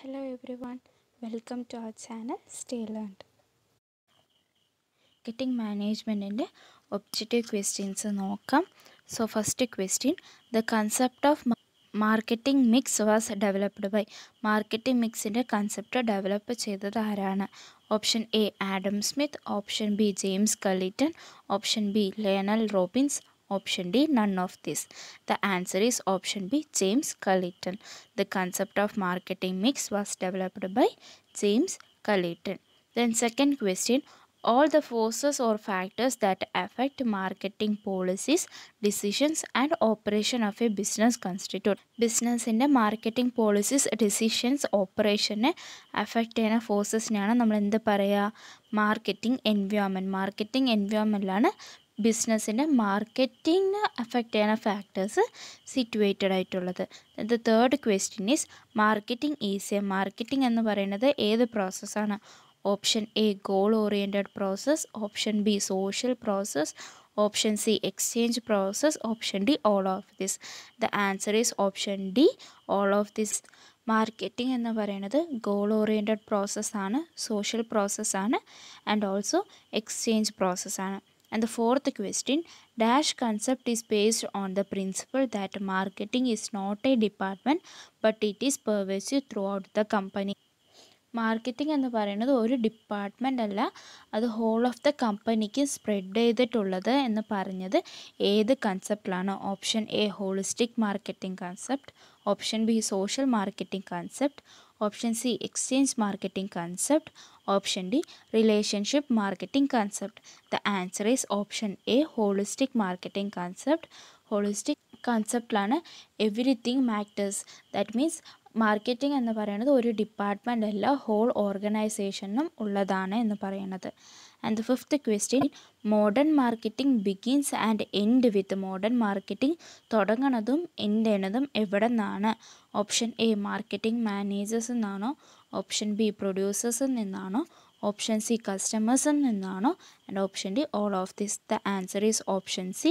Hello everyone welcome to our channel stay learned marketing മാനേജ്മെൻറ്റിൻ്റെ objective questions നോക്കാം so first question the concept of marketing mix was developed by marketing മിക്സിൻ്റെ concept develop ചെയ്തത് ആരാണ് option A Adam Smith option B James Culliton option B Lionel Robbins Option D, none of this. The answer is option B, James Culliton. The concept of marketing mix was developed by James Culliton. Then second question, all the forces or factors that affect marketing policies decisions and operation of a business constitute ബിസിനസ്സിൻ്റെ marketing policies decisions ഓപ്പറേഷനെ affect ചെയ്യുന്ന ഫോഴ്സസിനെയാണ് നമ്മൾ എന്ത് പറയുക marketing environment marketing എൻവയോൺമെൻറ്റിലാണ് ബിസിനസ്സിൻ്റെ മാർക്കറ്റിങ്ങിനെ അഫക്റ്റ് ചെയ്യുന്ന ഫാക്ടേഴ്സ് സിറ്റുവേറ്റഡ് ആയിട്ടുള്ളത് the third question is marketing is a marketing എന്ന് പറയുന്നത് ഏത് പ്രോസസ്സാണ് option A goal oriented process option B social process option C exchange process option D all of this the answer is option D all of this marketing എന്ന് പറയുന്നത് goal oriented പ്രോസസ്സാണ് social പ്രോസസ്സാണ് and also exchange പ്രോസസ്സാണ് And the fourth question, dash concept is based on the principle that marketing is not a department but it is pervasive throughout the company. മാർക്കറ്റിംഗ് എന്ന് പറയുന്നത് ഒരു department അല്ല അത് whole of the കമ്പനിക്ക് spread ചെയ്തിട്ടുള്ളത് എന്ന് പറഞ്ഞത് ഏത് കൺസെപ്റ്റിലാണ് option A holistic marketing concept option B social marketing concept option C exchange marketing concept option D relationship marketing concept the answer is option A holistic marketing concept holistic കൺസെപ്റ്റിലാണ് everything matters that means marketing എന്ന് പറയുന്നത് ഒരു department അല്ല whole ഓർഗനൈസേഷനും ഉള്ളതാണ് എന്ന് പറയുന്നത് and the fifth question modern marketing begins and end with modern marketing തുടങ്ങണതും എൻഡ് ചെയ്യണതും എവിടെ നിന്നാണ് ഓപ്ഷൻ എ മാർക്കറ്റിംഗ് മാനേജേഴ്സ് എന്നാണോ ഓപ്ഷൻ ബി പ്രൊഡ്യൂസേഴ്സിൽ നിന്നാണോ ഓപ്ഷൻ സി കസ്റ്റമേഴ്സിൽ നിന്നാണോ and option D all of this the answer is option C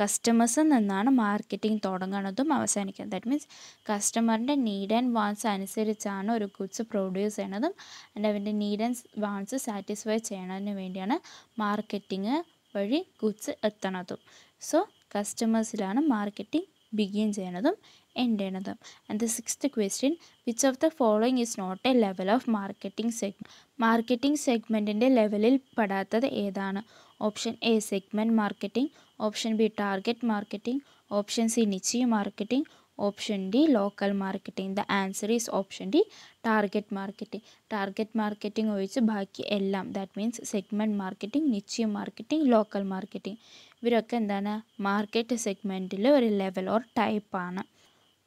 കസ്റ്റമേഴ്സിൽ നിന്നാണ് മാർക്കറ്റിംഗ് തുടങ്ങുന്നതും അവസാനിക്കുന്നത് ദാറ്റ് മീൻസ് കസ്റ്റമറിൻ്റെ നീഡ് ആൻഡ് വാൻസ് അനുസരിച്ചാണ് ഒരു ഗുഡ്സ് പ്രൊഡ്യൂസ് ചെയ്യണതും ആൻഡ് അവൻ്റെ നീഡ് ആൻഡ് വാൻസ് സാറ്റിസ്ഫൈ ചെയ്യണതിന് വേണ്ടിയാണ് മാർക്കറ്റിംഗ് വഴി ഗുഡ്സ് എത്തണതും സോ കസ്റ്റമേഴ്സിലാണ് മാർക്കറ്റിംഗ് ബിഗിൻ ചെയ്യണതും എന്റേണതും and the six question which of the following is not a level of marketing segment marketing സെഗ്മെൻറ്റിൻ്റെ ലെവലിൽ പെടാത്തത് ഏതാണ് option A segment marketing option B target marketing option C niche marketing option D local marketing the answer is option D target marketing target marketing ഒഴിച്ച് ബാക്കി എല്ലാം that means segment marketing നിശ്ചയ marketing local marketing ഇവരൊക്കെ എന്താണ് market സെഗ്മെൻറ്റിൽ ഒരു level or ടൈപ്പാണ്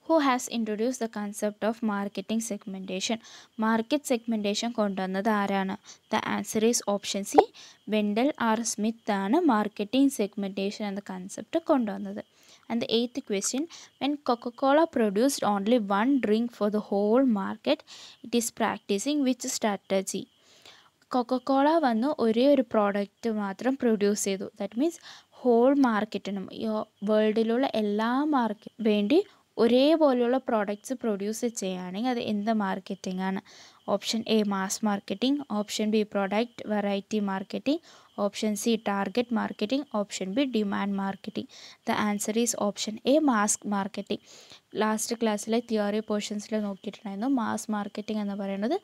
who has introduced the concept of marketing segmentation. Market segmentation കൊണ്ടുവന്നത് ആരാണ് the answer is option C Wendell R Smith ആണ് മാർക്കറ്റിംഗ് സെഗ്മെൻറ്റേഷൻ എന്ന കൺസെപ്റ്റ് കൊണ്ടുവന്നത് and the eighth question when Coca Cola produced only one drink for the whole market it is practising which strategy Coca Cola വന്ന് ഒരേ ഒരു product മാത്രം produce ചെയ്തു that means whole മാർക്കറ്റിനും വേൾഡിലുള്ള എല്ലാ മാർക്കറ്റ് വേണ്ടി ഒരേപോലെയുള്ള പ്രോഡക്റ്റ്സ് പ്രൊഡ്യൂസ് ചെയ്യുകയാണെങ്കിൽ അത് എന്ത് മാർക്കറ്റിംഗ് ആണ് option A mass marketing option B product variety marketing option C target marketing option B demand marketing the answer is option A mass marketing last ക്ലാസ്സിലെ തിയറി പോർഷൻസിൽ നോക്കിയിട്ടുണ്ടായിരുന്നു മാസ് മാർക്കറ്റിംഗ് എന്ന് പറയുന്നത്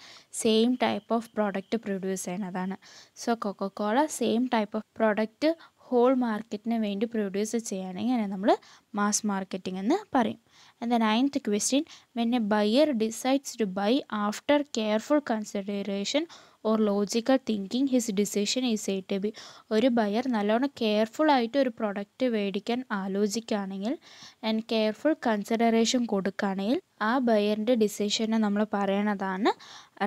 same type of product produce ചെയ്യുന്നതാണ് so cola same type of product whole മാർക്കറ്റിന് വേണ്ടി produce ചെയ്യുകയാണെങ്കിൽ അതിനെ നമ്മൾ മാസ് മാർക്കറ്റിംഗ് എന്ന് പറയും and the ninth question when a buyer decides to by after careful consideration or logical thinking his decision is a to be ഒരു buyer നല്ലോണം careful ആയിട്ട് ഒരു പ്രൊഡക്റ്റ് മേടിക്കാൻ ആലോചിക്കുകയാണെങ്കിൽ ആൻഡ് കെയർഫുൾ കൺസിഡറേഷൻ കൊടുക്കുകയാണെങ്കിൽ ആ ബയറിൻ്റെ ഡിസിഷനെ നമ്മൾ പറയണതാണ്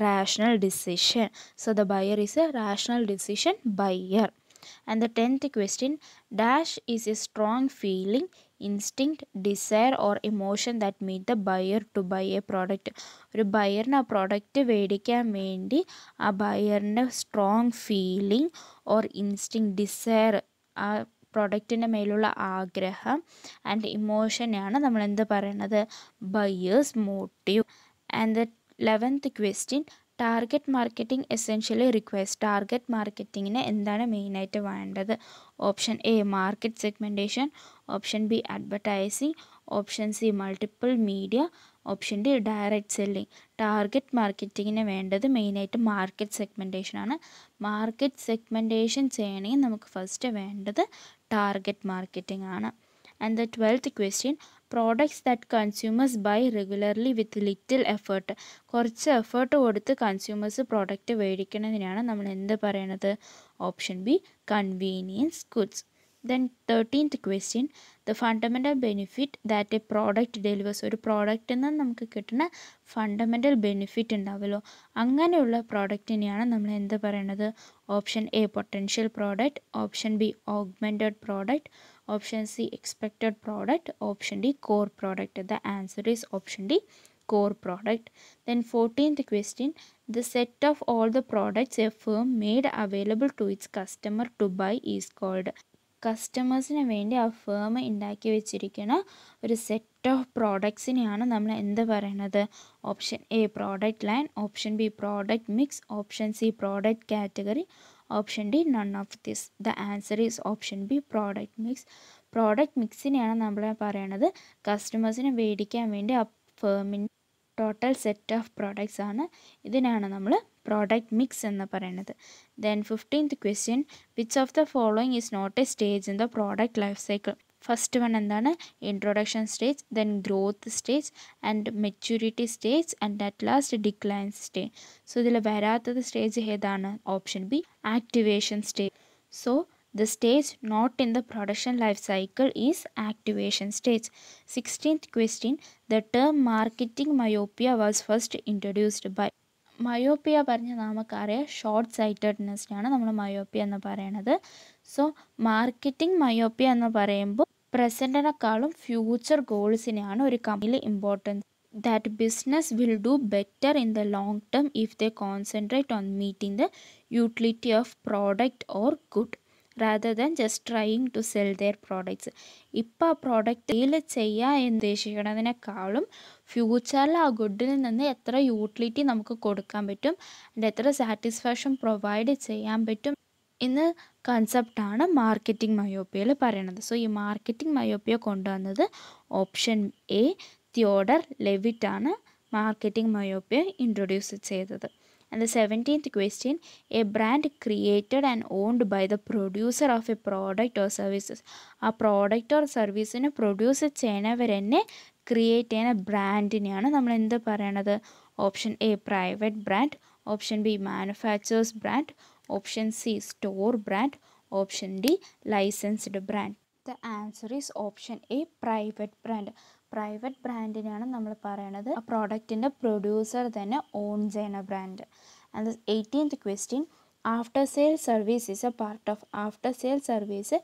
rational decision so the buyer is a rational decision buyer And the tenth question Dash is a strong feeling, instinct desire or emotion that meet the buyer to buy a product ഒരു ബയറിന് ആ product മേടിക്കാൻ വേണ്ടി ആ ബയറിൻ്റെ strong feeling or instinct desire ആ പ്രൊഡക്റ്റിൻ്റെ മേലുള്ള ആഗ്രഹം ആൻഡ് ഇമോഷനെയാണ് നമ്മൾ എന്ത് പറയണത് buyer's motive and the eleventh question target marketing essentially requires target മാർക്കറ്റിങ്ങിന് എന്താണ് മെയിനായിട്ട് വേണ്ടത് option A market segmentation option B advertising option C multiple media option D direct selling target മാർക്കറ്റിങ്ങിന് വേണ്ടത് മെയിനായിട്ട് മാർക്കറ്റ് സെഗ്മെൻറ്റേഷൻ ആണ് മാർക്കറ്റ് സെഗ്മെൻറ്റേഷൻ ചെയ്യണമെങ്കിൽ നമുക്ക് first വേണ്ടത് ടാർഗറ്റ് മാർക്കറ്റിംഗ് ആണ് and the twelfth question products that consumers buy regularly with little effort കുറച്ച് effort കൊടുത്ത് കൺസ്യൂമേഴ്സ് പ്രോഡക്റ്റ് മേടിക്കുന്നതിനാണ് നമ്മൾ എന്ത് പറയണത് option B convenience goods then thirteenth question the fundamental benefit that a product delivers ഒരു പ്രോഡക്റ്റിൽ നിന്ന് നമുക്ക് കിട്ടുന്ന ഫണ്ടമെൻ്റൽ ബെനിഫിറ്റ് ഉണ്ടാവുമല്ലോ അങ്ങനെയുള്ള പ്രോഡക്റ്റിനെയാണ് നമ്മൾ എന്ത് പറയണത് option A potential product option B augmented product option C expected product option D core product the answer is option D core product then 14th question, the set of all the products a firm made available to its customer to buy is called. കസ്റ്റമേഴ്സിന് വേണ്ടി ആ firm ഉണ്ടാക്കി വെച്ചിരിക്കുന്ന ഒരു set of പ്രോഡക്ട്സിനെയാണ് നമ്മൾ എന്ത് പറയണത് option A product line option B product mix option C product category option D none of this the answer is option B product mix product മിക്സിനെയാണ് നമ്മൾ പറയണത് കസ്റ്റമേഴ്സിനെ മേടിക്കാൻ വേണ്ടി ആ ഫേമിൻ ടോട്ടൽ സെറ്റ് ഓഫ് പ്രോഡക്റ്റ്സ് ആണ് ഇതിനാണ് നമ്മൾ പ്രോഡക്റ്റ് മിക്സ് എന്ന് പറയുന്നത് then fifteenth question which of the following is not a stage in the product life cycle first one എന്താണ് introduction stage then growth stage and maturity stage and at last decline stage so ഇതിൽ വരാത്തത് stage ഏതാണ് option B activation stage so the stage not in the production life cycle is activation stage sixteenth question the term marketing myopia was first introduced by myopia പറഞ്ഞ നമുക്കറിയാം short സൈറ്റഡ്നെസ്റ്റാണ് നമ്മൾ myopia എന്ന് പറയണത് so marketing myopia എന്ന് പറയുമ്പോൾ പ്രസൻറ്റിനെക്കാളും future ഗോൾസിനെയാണ് ഒരു കമ്പനിയിൽ importance business will will better in the the term if if they on on meeting the utility of product or good rather than just trying to sell their products ഇപ്പോൾ ആ product sale ചെയ്യുക ഉദ്ദേശിക്കുന്നതിനേക്കാളും ഫ്യൂച്ചറിൽ ആ ഗുഡിൽ നിന്ന് എത്ര utility നമുക്ക് കൊടുക്കാൻ പറ്റും ആൻഡ് എത്ര സാറ്റിസ്ഫാക്ഷൻ പ്രൊവൈഡ് ചെയ്യാൻ പറ്റും എന്ന് കൺസെപ്റ്റാണ് മാർക്കറ്റിംഗ് മയോപ്പിയയിൽ പറയണത് സോ ഈ മാർക്കറ്റിംഗ് മയോപ്പിയ കൊണ്ടുവന്നത് ഓപ്ഷൻ എ തിയോഡർ ലെവിറ്റാണ് മാർക്കറ്റിംഗ് മയോപ്പിയ ഇൻട്രൊഡ്യൂസ് ചെയ്തത് and the seventeenth question a brand created and owned by the producer of a product or services ആ പ്രോഡക്റ്റ് ഓർ സർവീസിനെ പ്രൊഡ്യൂസ് ചെയ്യണവർ തന്നെ ക്രിയേറ്റ് ചെയ്യുന്ന ബ്രാൻഡിനെയാണ് നമ്മൾ എന്ത് പറയണത് option A private brand option B manufacturers brand option C store brand option D licensed brand the answer is option A private brand private ബ്രാൻഡിനെയാണ് നമ്മൾ പറയണത് ആ പ്രോഡക്റ്റിൻ്റെ പ്രൊഡ്യൂസർ തന്നെ ഓൺ ചെയ്യുന്ന brand and eighteenth question after sale service is a part of after sale service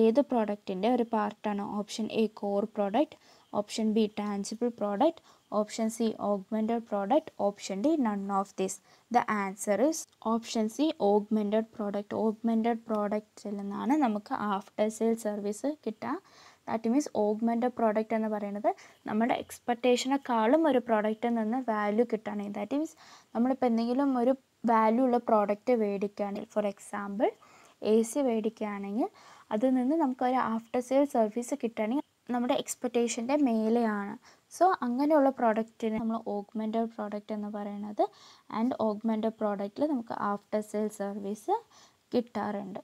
ഏത് പ്രോഡക്റ്റിൻ്റെ ഒരു പാർട്ടാണ് option A core product option B tangible product option C augmented product option D none of this the answer is option C augmented product augmented പ്രോഡക്റ്റിൽ നിന്നാണ് നമുക്ക് after sale service കിട്ടുക that means augmented product എന്ന് പറയുന്നത് നമ്മുടെ എക്സ്പെക്റ്റേഷനെക്കാളും ഒരു പ്രോഡക്റ്റിൽ നിന്ന് value കിട്ടുകയാണെങ്കിൽ ദാറ്റ് മീൻസ് നമ്മളിപ്പോൾ എന്തെങ്കിലും ഒരു വാല്യൂ ഉള്ള പ്രോഡക്റ്റ് മേടിക്കുകയാണെങ്കിൽ ഫോർ എക്സാമ്പിൾ എ സി മേടിക്കുകയാണെങ്കിൽ അതിൽ നിന്ന് നമുക്കൊരു ആഫ്റ്റർ സെയിൽ സർവീസ് കിട്ടുകയാണെങ്കിൽ നമ്മുടെ എക്സ്പെക്റ്റേഷൻ്റെ മേലെയാണ് സോ അങ്ങനെയുള്ള പ്രോഡക്റ്റിന് നമ്മൾ ഓഗ്മെൻറ്റഡ് പ്രോഡക്റ്റ് എന്ന് പറയുന്നത് ആൻഡ് ഓഗ്മെൻറ്റഡ് പ്രോഡക്റ്റിൽ നമുക്ക് ആഫ്റ്റർ സെയിൽ സർവീസ് കിട്ടാറുണ്ട്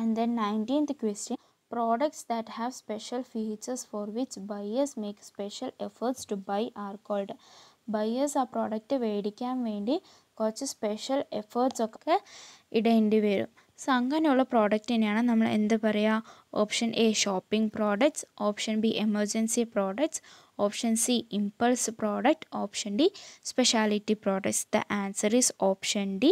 and then nineteenth question products that have special features for which buyers make special efforts to buy are called buyers ആ പ്രോഡക്റ്റ് മേടിക്കാൻ വേണ്ടി കുറച്ച് സ്പെഷ്യൽ എഫേർട്സ് ഒക്കെ ഇടേണ്ടി വരും സോ അങ്ങനെയുള്ള തന്നെയാണ് നമ്മൾ എന്ത് പറയുക option A shopping products option B emergency products option C impulse product option D speciality products the answer is option D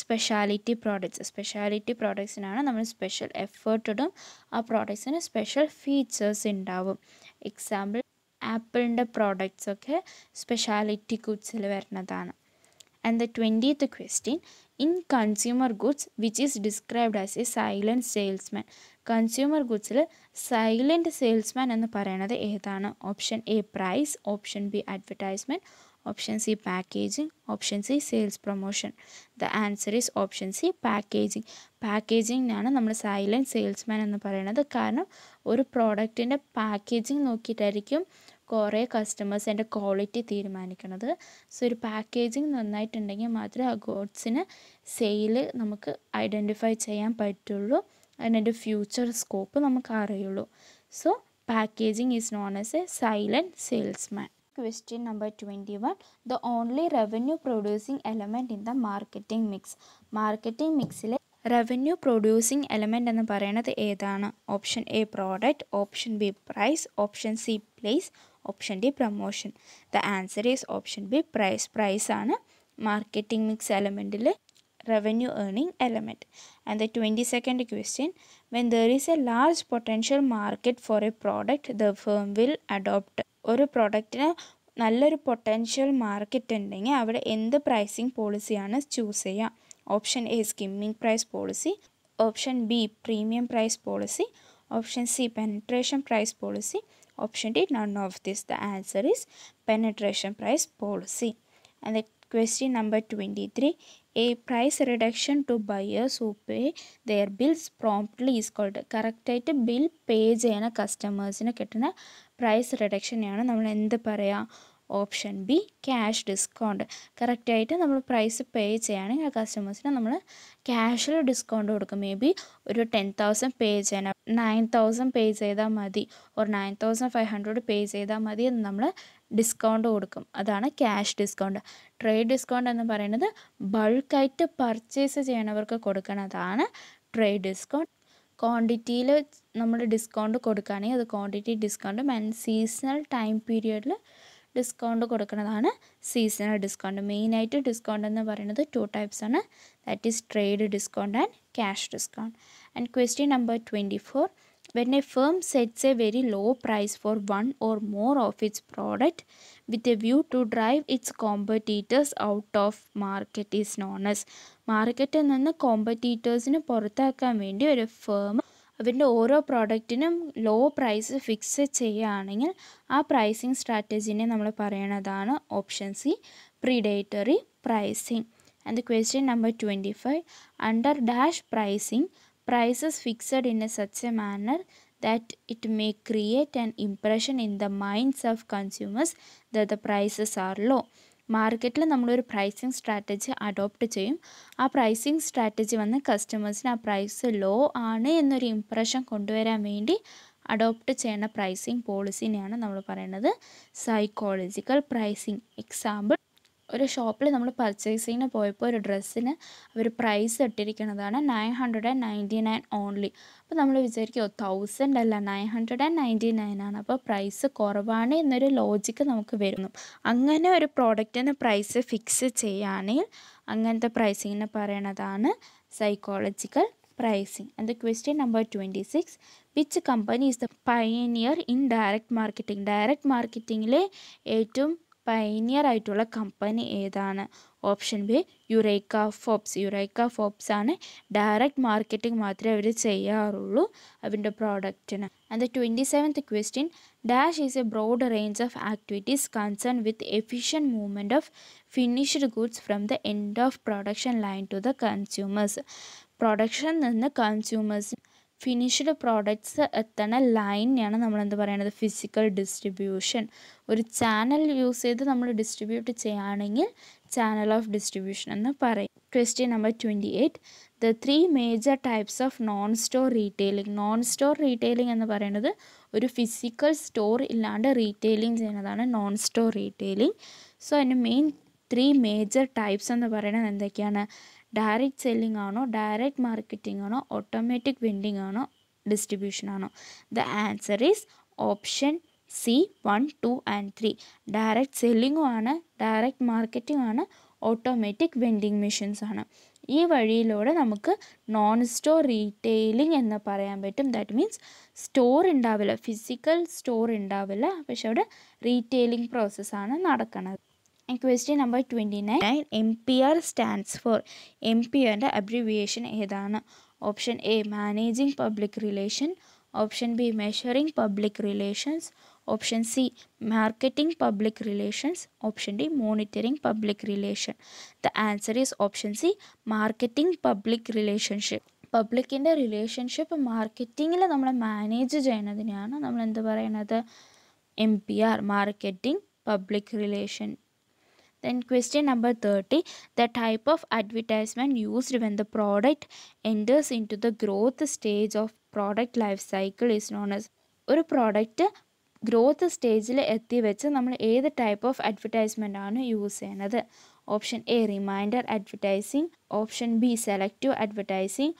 speciality products speciality പ്രോഡക്ട്സിനാണ് നമ്മൾ സ്പെഷ്യൽ എഫേർട്ട് ഇടും ആ പ്രോഡക്റ്റ്സിന് സ്പെഷ്യൽ ഫീച്ചേഴ്സ് ഉണ്ടാവും എക്സാമ്പിൾ ആപ്പിളിൻ്റെ പ്രോഡക്റ്റ്സൊക്കെ സ്പെഷ്യാലിറ്റി ഗുഡ്സിൽ വരുന്നതാണ് and the twentieth question in consumer goods which is described as a silent salesman consumer ഗുഡ്സിൽ സൈലൻറ്റ് സെയിൽസ്മാൻ എന്ന് പറയുന്നത് ഏതാണ് option A price option B advertisement option C packaging option C sales promotion the answer is option C packaging പാക്കേജിങ്ങിനാണ് നമ്മൾ silent salesman എന്ന് പറയുന്നത് കാരണം ഒരു പ്രോഡക്റ്റിൻ്റെ പാക്കേജിംഗ് നോക്കിയിട്ടായിരിക്കും കുറേ കസ്റ്റമേഴ്സ് ക്വാളിറ്റി തീരുമാനിക്കണത് സോ ഒരു പാക്കേജിങ് നന്നായിട്ടുണ്ടെങ്കിൽ മാത്രമേ ആ ഗോഡ്സിന് സെയിൽ നമുക്ക് ഐഡൻറ്റിഫൈ ചെയ്യാൻ പറ്റുള്ളൂ അതിൻ്റെ ഫ്യൂച്ചർ സ്കോപ്പ് നമുക്ക് അറിയുള്ളൂ so packaging is known as a silent salesman question number 21 one the only revenue producing element in the marketing mix marketing ലെ റവന്യൂ പ്രൊഡ്യൂസിങ് എലമെൻ്റ് എന്ന് പറയുന്നത് ഏതാണ് option A product option B price option C place option D promotion the answer is option B price price ആണ് marketing mix എലമെൻറ്റിൽ revenue element and the twenty 22nd ക്വസ്റ്റ്യൻ When there is a large potential market for a product, the firm will adopt. ഒരു പ്രോഡക്റ്റിന് നല്ലൊരു potential market ഉണ്ടെങ്കിൽ അവിടെ എന്ത് pricing പോളിസിയാണ് choose ചെയ്യുക option A skimming price policy option B premium price policy option C penetration price policy Option D, none of this. The answer is penetration price policy. And the question number 23, a price reduction to buyers who pay their bills promptly is called correct it bill ആയിട്ട് bill customers in a price reduction റിഡക്ഷനെയാണ് നമ്മൾ എന്ത് പറയുക option B cash discount കറക്റ്റായിട്ട് നമ്മൾ price പേ ചെയ്യുകയാണെങ്കിൽ ആ കസ്റ്റമേഴ്സിന് നമ്മൾ ക്യാഷിൽ ഡിസ്കൗണ്ട് കൊടുക്കും മേ ബി ഒരു ടെൻ തൗസൻഡ് പേ ചെയ്യണം നയൻ തൗസൻഡ് പേ ചെയ്താൽ മതി ഒരു nine thousand five hundred pay ചെയ്താൽ മതി എന്ന് നമ്മൾ ഡിസ്കൗണ്ട് കൊടുക്കും അതാണ് ക്യാഷ് ഡിസ്കൗണ്ട് ട്രേഡ് ഡിസ്കൗണ്ട് എന്ന് പറയുന്നത് ബൾക്കായിട്ട് പർച്ചേസ് ചെയ്യണവർക്ക് കൊടുക്കുന്നതാണ് ട്രേഡ് ഡിസ്കൗണ്ട് ക്വാണ്ടിറ്റിയിൽ നമ്മൾ ഡിസ്കൗണ്ട് കൊടുക്കുകയാണെങ്കിൽ അത് quantity discount and seasonal time പീരിയഡിൽ ഡിസ്കൗണ്ട് കൊടുക്കുന്നതാണ് സീസണൽ ഡിസ്കൗണ്ട് മെയിനായിട്ട് ഡിസ്കൗണ്ട് എന്ന് പറയുന്നത് ടു ടൈപ്സ് ആണ് that is trade discount and cash discount and question number twenty four when a firm sets a very low price for one or more of its product with a view to drive its competitors out of market is known മാർക്കറ്റിൽ നിന്ന് കോമ്പറ്റീറ്റേഴ്സിന് പുറത്താക്കാൻ വേണ്ടി ഒരു firm അവരുടെ ഓരോ പ്രോഡക്റ്റിനും low price fix ചെയ്യുകയാണെങ്കിൽ ആ pricing സ്ട്രാറ്റജീനെ നമ്മൾ പറയണതാണ് option C predatory pricing and question number twenty five under dash pricing prices fixed in a such a manner that it may create an impression in the minds of consumers that the prices are low. മാർക്കറ്റിൽ നമ്മളൊരു pricing strategy adopt ചെയ്യും ആ pricing strategy വന്ന് കസ്റ്റമേഴ്സിന് ആ price law ആണ് എന്നൊരു impression കൊണ്ടുവരാൻ വേണ്ടി അഡോപ്റ്റ് ചെയ്യുന്ന പ്രൈസിങ് പോളിസിനെയാണ് നമ്മൾ പറയുന്നത് സൈക്കോളജിക്കൽ പ്രൈസിങ് എക്സാമ്പിൾ ഒരു ഷോപ്പിൽ നമ്മൾ പർച്ചേസിങ്ങിന് പോയപ്പോൾ ഒരു ഡ്രസ്സിന് അവർ പ്രൈസ് ഇട്ടിരിക്കുന്നതാണ് nine hundred and ninety nine only അപ്പോൾ നമ്മൾ വിചാരിക്കും തൗസൻഡ് അല്ല nine hundred and ninety nine ആണ് അപ്പോൾ പ്രൈസ് കുറവാണ് എന്നൊരു ലോജിക്ക് നമുക്ക് വരുന്നു അങ്ങനെ ഒരു പ്രോഡക്റ്റിന് പ്രൈസ് ഫിക്സ് ചെയ്യുകയാണെങ്കിൽ അങ്ങനത്തെ പ്രൈസിങ്ങിന് പറയണതാണ് psychological pricing And question number number 26 which company is the pioneer in direct marketing? Direct marketing le ഏറ്റവും പയനിയർ ആയിട്ടുള്ള കമ്പനി ഏതാണ് option B Eureka Forbes Eureka Forbes ആണ് ഡയറക്റ്റ് മാർക്കറ്റിംഗ് മാത്രമേ അവർ ചെയ്യാറുള്ളൂ അവൻ്റെ പ്രോഡക്റ്റിന് and twenty seventh question dash is a broad range of activities concern with efficient movement of finished goods from the end of production line to the consumers production നിന്ന് consumers finished products എത്തണ ലൈനെയാണ് നമ്മൾ എന്ത് പറയുന്നത് physical distribution ഒരു channel use ചെയ്ത് നമ്മൾ distribute ചെയ്യുകയാണെങ്കിൽ ചാനൽ ഓഫ് ഡിസ്ട്രിബ്യൂഷൻ എന്ന് പറയും question number twenty eight the three major types of non store retailing non store retailing എന്ന് പറയുന്നത് ഒരു ഫിസിക്കൽ സ്റ്റോർ ഇല്ലാണ്ട് റീറ്റെയിലിംഗ് ചെയ്യുന്നതാണ് നോൺ സ്റ്റോർ റീറ്റെയിലിംഗ് സോ അതിൻ്റെ മെയിൻ ത്രീ മേജർ ടൈപ്സ് എന്ന് പറയുന്നത് എന്തൊക്കെയാണ് ഡയറക്റ്റ് സെല്ലിംഗ് ആണോ ഡയറക്റ്റ് മാർക്കറ്റിംഗ് ആണോ ഓട്ടോമാറ്റിക് വെൻഡിങ് ആണോ ഡിസ്ട്രിബ്യൂഷൻ ആണോ the answer is option C one two and three direct സെല്ലിങ്ങും ആണ് ഡയറക്റ്റ് മാർക്കറ്റിംഗ് ആണ് ഓട്ടോമാറ്റിക് വെൻഡിങ് മെഷീൻസ് ആണ് ഈ വഴിയിലൂടെ നമുക്ക് നോൺ സ്റ്റോർ റീറ്റെയിലിംഗ് എന്ന് പറയാൻ പറ്റും ദാറ്റ് മീൻസ് സ്റ്റോർ ഉണ്ടാവില്ല ഫിസിക്കൽ സ്റ്റോർ ഉണ്ടാവില്ല പക്ഷെ അവിടെ റീറ്റെയിലിംഗ് പ്രോസസ്സാണ് നടക്കുന്നത് M P R 29. For M P ആറിൻ്റെ അബ്രിവിയേഷൻ ഏതാണ് option A managing public relation option B measuring public relations option C marketing public relations option D monitoring public relation the answer is option C marketing public relationship പബ്ലിക്കിൻ്റെ relationship മാർക്കറ്റിങ്ങിൽ നമ്മൾ manage ചെയ്യുന്നതിനെയാണ് നമ്മൾ എന്ത് പറയുന്നത് M P R marketing public relation Then question number 30, the type of advertisement used when the product enters into the growth stage of product life cycle is known as ഒരു product growth സ്റ്റേജിൽ എത്തിവെച്ച് നമ്മൾ ഏത് type of advertisement ആണ് use ചെയ്യുന്നത് option A reminder advertising option B selective advertising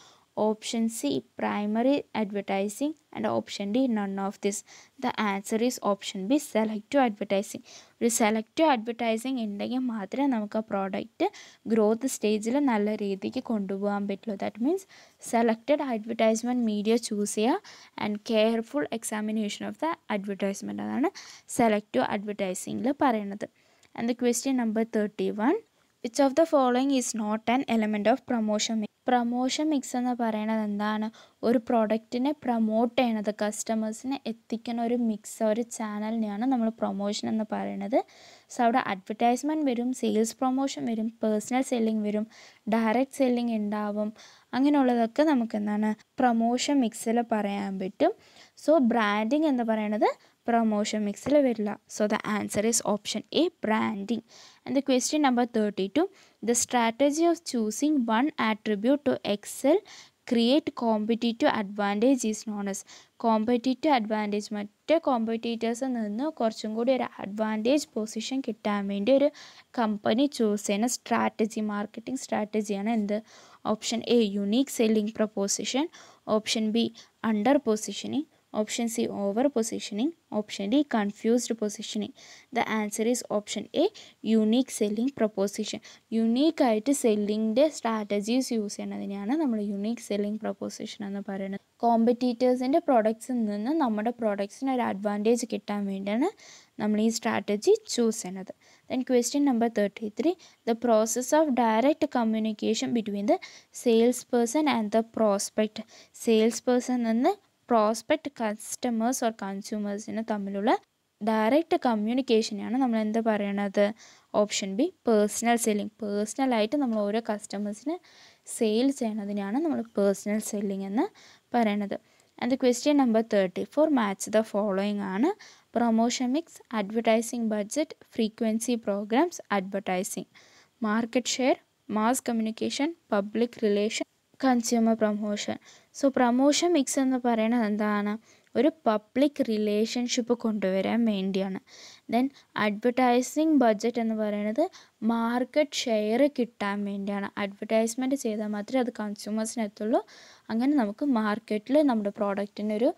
option C primary advertising and option D none of this the answer is option B selective advertising ഒരു selective advertising ഉണ്ടെങ്കിൽ മാത്രമേ നമുക്ക് ആ product growth സ്റ്റേജിൽ നല്ല രീതിക്ക് കൊണ്ടുപോകാൻ പറ്റുള്ളൂ that means selected advertisement media choose ചെയ്യുക and careful examination of the advertisement അതാണ് സെലക്റ്റീവ് അഡ്വർടൈസിങ്ങിൽ പറയുന്നത് and the question number thirty one which of the following is not an element of promotion promotion mix എന്ന് പറയണത് എന്താണ് ഒരു പ്രൊഡക്റ്റിനെ promote ചെയ്യണത് കസ്റ്റമേഴ്സിനെ എത്തിക്കുന്ന ഒരു മിക്സ് ഒരു ചാനലിനെയാണ് നമ്മൾ പ്രൊമോഷൻ എന്ന് പറയുന്നത് സോ അവിടെ അഡ്വർടൈസ്മെൻറ്റ് വരും സെയിൽസ് പ്രൊമോഷൻ വരും പേഴ്സണൽ സെല്ലിംഗ് വരും ഡയറക്റ്റ് സെല്ലിംഗ് ഉണ്ടാവും അങ്ങനെയുള്ളതൊക്കെ നമുക്ക് എന്താണ് പ്രൊമോഷൻ മിക്സിൽ പറയാൻ പറ്റും സോ ബ്രാൻഡിങ് എന്ന് പറയണത് പ്രൊമോഷൻ മിക്സിൽ വരില്ല so the answer is option A branding and the question number thirty two the strategy of choosing one attribute to excel create competitive advantage is known as competitive advantage മറ്റ് കോമ്പറ്റീറ്റേഴ്സിൽ നിന്ന് കുറച്ചും കൂടി ഒരു അഡ്വാൻറ്റേജ് പൊസിഷൻ കിട്ടാൻ വേണ്ടി ഒരു company choose ചെയ്യുന്ന സ്ട്രാറ്റജി മാർക്കറ്റിംഗ് സ്ട്രാറ്റജിയാണ് എന്ത് option A unique selling proposition option B under positioning option C over positioning option D confused positioning the answer is option A unique selling proposition യുണീക്കായിട്ട് സെല്ലിങ്ങിൻ്റെ strategies use ചെയ്യുന്നതിനെയാണ് നമ്മൾ unique selling proposition എന്ന് പറയുന്നത് കോമ്പറ്റീറ്റേഴ്സിൻ്റെ പ്രൊഡക്ട്സിൽ നിന്ന് നമ്മുടെ പ്രൊഡക്ട്സിന് ഒരു അഡ്വാൻറ്റേജ് കിട്ടാൻ വേണ്ടിയാണ് നമ്മൾ ഈ സ്ട്രാറ്റജി ചൂസ് ചെയ്യുന്നത് then question number thirty three the process of direct communication between the sales person and the prospect sales person നിന്ന് പ്രോസ്പെക്റ്റ് കസ്റ്റമേഴ്സ് ഓർ കൺസ്യൂമേഴ്സിന് തമ്മിലുള്ള ഡയറക്റ്റ് കമ്മ്യൂണിക്കേഷനെയാണ് നമ്മൾ എന്താ പറയണത് ഓപ്ഷൻ ബി പേഴ്സണൽ സെല്ലിംഗ് പേഴ്സണലായിട്ട് നമ്മൾ ഓരോ കസ്റ്റമേഴ്സിന് സെയിൽ ചെയ്യണതിനെയാണ് നമ്മൾ പേഴ്സണൽ സെല്ലിംഗ് എന്ന് പറയണത് and question number thirty four match the following ആണ് promotion mix advertising budget frequency programs advertising market share mass communication public relation consumer promotion so promotion mix എന്ന് പറയുന്നത് എന്താണ് ഒരു പബ്ലിക് റിലേഷൻഷിപ്പ് കൊണ്ടുവരാൻ വേണ്ടിയാണ് ദെൻ അഡ്വർടൈസിങ് ബഡ്ജറ്റ് എന്ന് പറയുന്നത് market share കിട്ടാൻ വേണ്ടിയാണ് അഡ്വർടൈസ്മെൻറ്റ് ചെയ്താൽ മാത്രമേ അത് കൺസ്യൂമേഴ്സിന് എത്തുള്ളൂ അങ്ങനെ നമുക്ക് മാർക്കറ്റിൽ നമ്മുടെ ഒരു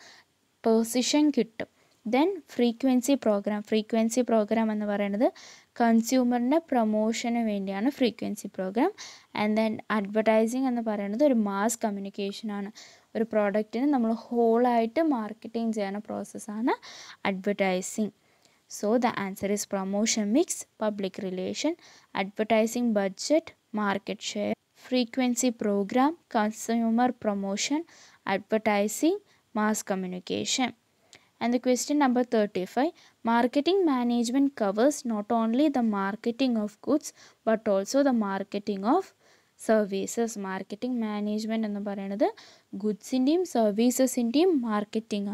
പൊസിഷൻ കിട്ടും then frequency program frequency program എന്ന് പറയുന്നത് കൺസ്യൂമറിൻ്റെ പ്രൊമോഷന് വേണ്ടിയാണ് frequency program and then advertising എന്ന് പറയുന്നത് ഒരു മാസ് കമ്മ്യൂണിക്കേഷനാണ് ഒരു പ്രോഡക്റ്റിന് നമ്മൾ ഹോളായിട്ട് മാർക്കറ്റിംഗ് ചെയ്യുന്ന പ്രോസസ്സാണ് advertising so the answer is promotion mix public relation advertising budget market share frequency program consumer promotion advertising mass communication And the question number 35, marketing management covers not only the marketing of goods, but also the marketing of services. Marketing management and the goods in team, services in team, marketing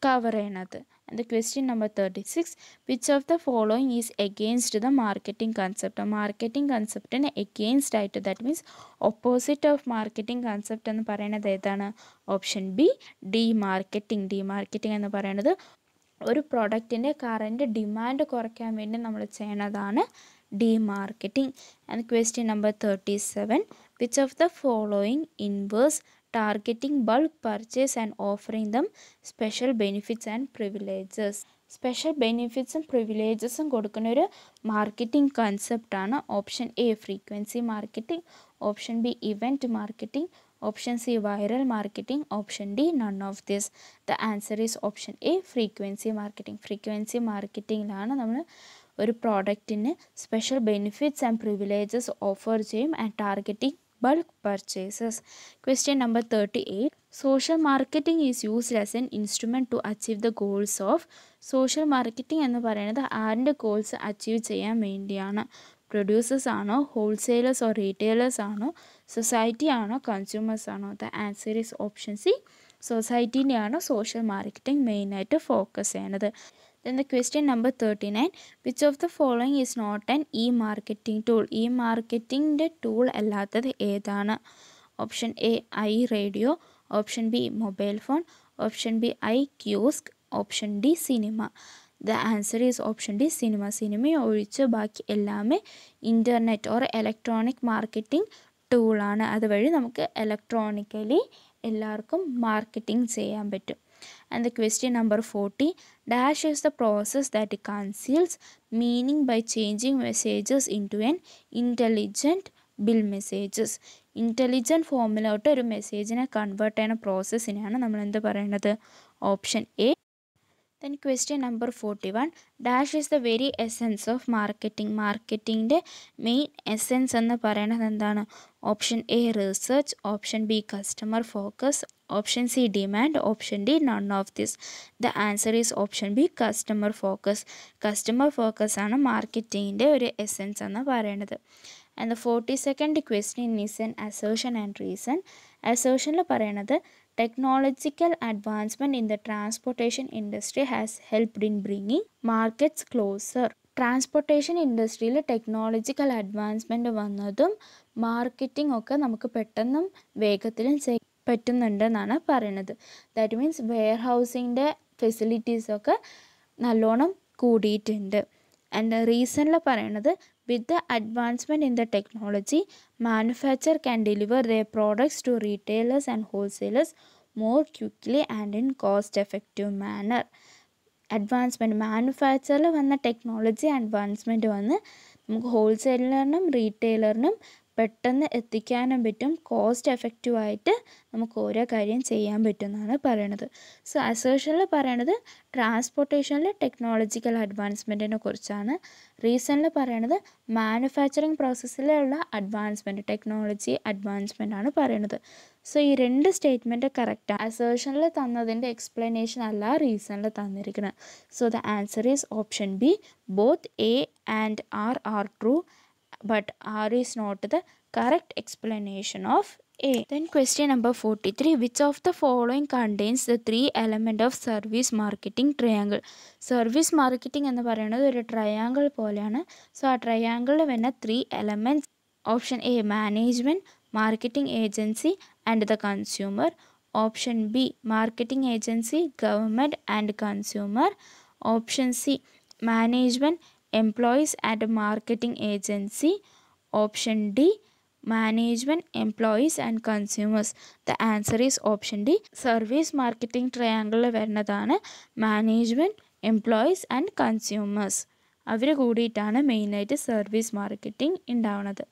cover another. And the question number 36 which of the following is against the marketing concept? A marketing concept and against ആയിട്ട് that means opposite of marketing concept എന്ന് പറയുന്നത് ഏതാണ് option B demarketing demarketing എന്ന് പറയുന്നത് ഒരു പ്രോഡക്റ്റിൻ്റെ current demand കുറയ്ക്കാൻ വേണ്ടി നമ്മൾ ചെയ്യണതാണ് demarketing and question number thirty seven which of the following involves targeting bulk purchase and offering them special benefits and privileges സ്പെഷ്യൽ ബെനിഫിറ്റ്സും പ്രിവിലേജസും കൊടുക്കുന്ന ഒരു മാർക്കറ്റിംഗ് കൺസെപ്റ്റാണ് option A frequency marketing option B event marketing option C viral marketing option D none of this the answer is option A frequency marketing frequency മാർക്കറ്റിംഗിലാണ് നമ്മൾ ഒരു പ്രോഡക്റ്റിന് special benefits and privileges offer ചെയ്യും and targeting bulk purchases. Question number 38 Social marketing is used as an instrument to achieve the goals of social marketing എന്ന് പറയുന്നത് ആരുടെ goals achieve ചെയ്യാൻ വേണ്ടിയാണ് പ്രൊഡ്യൂസേഴ്സ് ആണോ ഹോൾസെയിലേഴ്സ് ഓർ റീറ്റെയിലേഴ്സ് ആണോ society ആണോ consumers ആണോ the answer is option C സൊസൈറ്റീനെയാണ് സോഷ്യൽ മാർക്കറ്റിംഗ് മെയിനായിട്ട് ഫോക്കസ് ചെയ്യുന്നത് Then the question number 39, which of the following is not an e-marketing tool? E-marketingൻ്റെ ടൂൾ അല്ലാത്തത് ഏതാണ് option A I radio option B mobile phone option B I kiosk option D cinema the answer is option D cinema cinema ഒഴിച്ച് ബാക്കി എല്ലാമേ internet or electronic marketing ടൂളാണ് അതുവഴി നമുക്ക് electronically എല്ലാവർക്കും മാർക്കറ്റിംഗ് ചെയ്യാൻ പറ്റും And the question number 40 dash is the process that conceals meaning by changing messages into an intelligent bill messages intelligent ഫോമിലോട്ട് ഒരു മെസ്സേജിനെ കൺവേർട്ട് ചെയ്യുന്ന പ്രോസസ്സിനെയാണ് നമ്മൾ എന്ത് പറയണത് option A then question number forty one dash is the very essence of marketing മാർക്കറ്റിങ്ങിൻ്റെ main essence എന്ന് പറയുന്നത് എന്താണ് option A research option B customer focus option C demand option D none of this. The answer is option B customer focus customer focus ആണ് മാർക്കറ്റിങ്ങിൻ്റെ ഒരു essence എന്ന് പറയുന്നത് and the forty second question is an assertion and reason അസേഷനിൽ പറയണത് technological advancement in the transportation industry has helped in bringing markets closer transportation ഇൻഡസ്ട്രിയിൽ technological advancement വന്നതും marketing ഒക്കെ നമുക്ക് പെട്ടെന്നും വേഗത്തിലും പറ്റുന്നുണ്ടെന്നാണ് പറയണത് ദാറ്റ് മീൻസ് വെയർ ഹൗസിൻ്റെ ഫെസിലിറ്റീസൊക്കെ നല്ലോണം കൂടിയിട്ടുണ്ട് ആൻഡ് റീസണിൽ പറയണത് with the advancement in the technology manufacture can deliver the products to retailers and wholesalers more quickly and in cost effective manner advancement മാനുഫാക്ചറിൽ വന്ന ടെക്നോളജി അഡ്വാൻസ്മെൻറ്റ് വന്ന് നമുക്ക് ഹോൾസെയിലറിനും റീറ്റെയിലറിനും പെട്ടെന്ന് എത്തിക്കാനും പറ്റും കോസ്റ്റ് എഫക്റ്റീവായിട്ട് നമുക്ക് ഓരോ കാര്യം ചെയ്യാൻ പറ്റും എന്നാണ് പറയണത് സോ അസേഷനിൽ പറയണത് ട്രാൻസ്പോർട്ടേഷനിൽ ടെക്നോളജിക്കൽ അഡ്വാൻസ്മെൻറ്റിനെ കുറിച്ചാണ് റീസണിൽ പറയണത് മാനുഫാക്ചറിങ് പ്രോസസ്സിലുള്ള അഡ്വാൻസ്മെൻറ്റ് ടെക്നോളജി അഡ്വാൻസ്മെൻ്റ് ആണ് പറയണത് സോ ഈ രണ്ട് സ്റ്റേറ്റ്മെൻറ്റ് കറക്റ്റാണ് അസേഷനിൽ തന്നതിൻ്റെ എക്സ്പ്ലനേഷൻ അല്ല റീസണിൽ തന്നിരിക്കുന്നത് so the answer is option B both A and R are true but R is not the correct explanation of A. Then question number 43, which of the following contains the three elements of service marketing triangle? Service marketing and the parayana is a triangle polyana. So, a triangle when a three elements. Option A, management, marketing agency and the consumer. Option B, marketing agency, government and consumer. Option C, management, employees at a marketing agency option d management employees and consumers the answer is option d service marketing triangle management employees and consumers അവർ കൂടിയിട്ടാണ് മെയിനായിട്ട് service marketing ഉണ്ടാവുന്നത്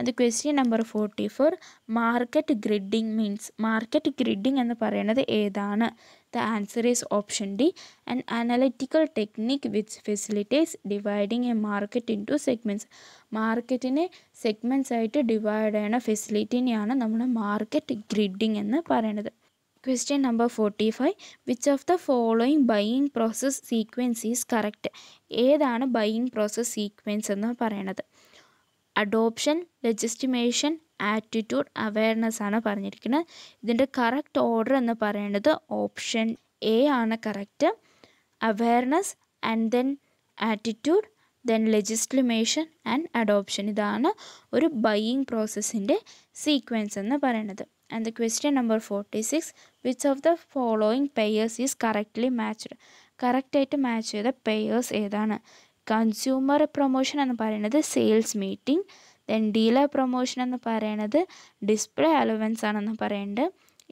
അത് question number forty four market gridding means market gridding എന്ന് പറയുന്നത് ഏതാണ് the answer is option D an analytical technique which facilities dividing a market into segments മാർക്കറ്റിനെ segments ആയിട്ട് ഡിവൈഡ് ചെയ്യണ ഫെസിലിറ്റിനെയാണ് നമ്മൾ മാർക്കറ്റ് ഗ്രിഡിംഗ് എന്ന് പറയുന്നത് question number forty five which of the following buying process sequence is correct ഏതാണ് buying process sequence എന്ന് പറയണത് അഡോപ്ഷൻ ലെജിസ്റ്റിമേഷൻ ആറ്റിറ്റ്യൂഡ് അവയർനെസ് ആണ് പറഞ്ഞിരിക്കുന്നത് ഇതിൻ്റെ കറക്റ്റ് ഓർഡർ എന്ന് പറയുന്നത് ഓപ്ഷൻ എ ആണ് correct awareness and then attitude then legitimation and adoption ഇതാണ് ഒരു ബൈയിങ് പ്രോസസ്സിൻ്റെ സീക്വൻസ് എന്ന് പറയുന്നത് And the question number 46, which of the following pairs is correctly matched? കറക്റ്റായിട്ട് മാച്ച് ചെയ്ത പേയേഴ്സ് ഏതാണ് കൺസ്യൂമർ പ്രൊമോഷൻ എന്ന് പറയുന്നത് sales meeting then dealer promotion എന്ന് പറയുന്നത് ഡിസ്പ്ലേ അലവൻസ് ആണെന്ന് പറയുന്നുണ്ട്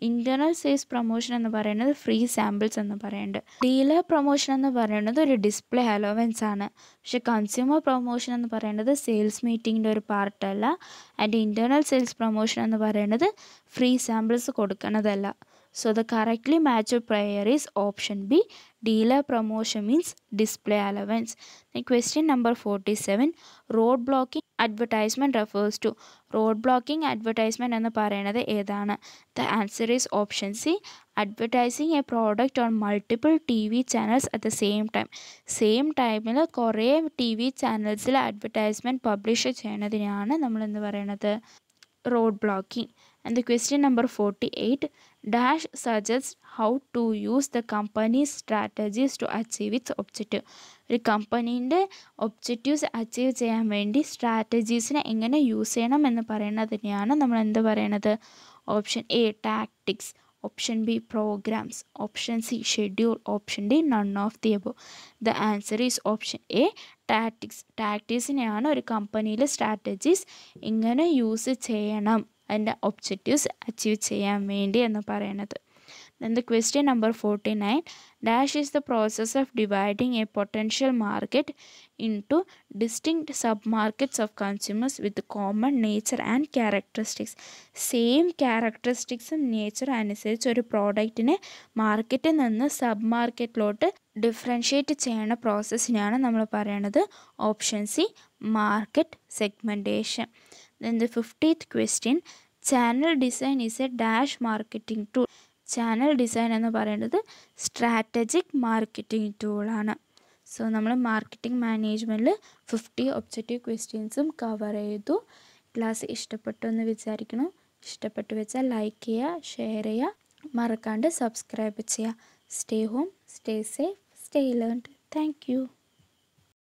ഇൻറ്റേർണൽ സെയിൽസ് പ്രൊമോഷൻ എന്ന് പറയുന്നത് ഫ്രീ സാമ്പിൾസ് എന്ന് പറയുന്നുണ്ട് ഡീലർ പ്രൊമോഷൻ എന്ന് പറയുന്നത് ഒരു ഡിസ്പ്ലേ അലോവൻസ് ആണ് പക്ഷെ കൺസ്യൂമർ പ്രൊമോഷൻ എന്ന് പറയുന്നത് സെയിൽസ് മീറ്റിങ്ങിൻ്റെ ഒരു പാർട്ടല്ല ആൻഡ് ഇൻറ്റേർണൽ സെയിൽസ് പ്രൊമോഷൻ എന്ന് പറയുന്നത് ഫ്രീ സാമ്പിൾസ് കൊടുക്കുന്നതല്ല So the correctly matched prayer is option B. Dealer promotion means display allowance. Then question number 47. Road blocking advertisement refers to. Road blocking advertisement and the paranada The answer is option C. Advertising a product on multiple TV channels at the same time. Same time in the TV channels advertisement published blocking. And the question number 48. Dash suggests how to use the company strategies to achieve its objective. ഒരു കമ്പനീൻ്റെ objectives achieve ചെയ്യാൻ വേണ്ടി സ്ട്രാറ്റജീസിനെ എങ്ങനെ use ചെയ്യണം എന്ന് പറയുന്നത് നമ്മൾ എന്ത് പറയണത് option A tactics option B programs option C schedule option D none of the above the answer is option A tactics ടാക്ടിക്സിനെയാണ് ഒരു കമ്പനിയിൽ സ്ട്രാറ്റജീസ് എങ്ങനെ യൂസ് ചെയ്യണം അതിൻ്റെ ഒബ്ജക്റ്റീവ്സ് അച്ചീവ് ചെയ്യാൻ വേണ്ടി എന്ന് പറയുന്നത് the question number forty nine dash is the process of dividing a potential market into distinct sub markets of consumers with common nature and characteristics same ക്യാരക്ടറിസ്റ്റിക്സും nature അനുസരിച്ച് ഒരു പ്രോഡക്റ്റിനെ മാർക്കറ്റിൽ നിന്ന് സബ് മാർക്കറ്റിലോട്ട് ഡിഫറൻഷ്യേറ്റ് ചെയ്യുന്ന പ്രോസസ്സിനാണ് നമ്മൾ പറയുന്നത് option C market segmentation Then the 50th question, channel design is a dash marketing tool channel design എന്ന് പറയുന്നത് സ്ട്രാറ്റജിക് മാർക്കറ്റിംഗ് ആണ് സോ നമ്മൾ മാർക്കറ്റിംഗ് മാനേജ്മെൻറ്റിൽ ഫിഫ്റ്റി ഒബ്ജക്റ്റീവ് ക്വസ്റ്റ്യൻസും കവർ ചെയ്തു ക്ലാസ് ഇഷ്ടപ്പെട്ടു എന്ന് വിചാരിക്കണം ഇഷ്ടപ്പെട്ടു വെച്ചാൽ ലൈക്ക് ചെയ്യുക ഷെയർ ചെയ്യുക മറക്കാണ്ട് സബ്സ്ക്രൈബ് ചെയ്യുക stay home stay safe stay learn thank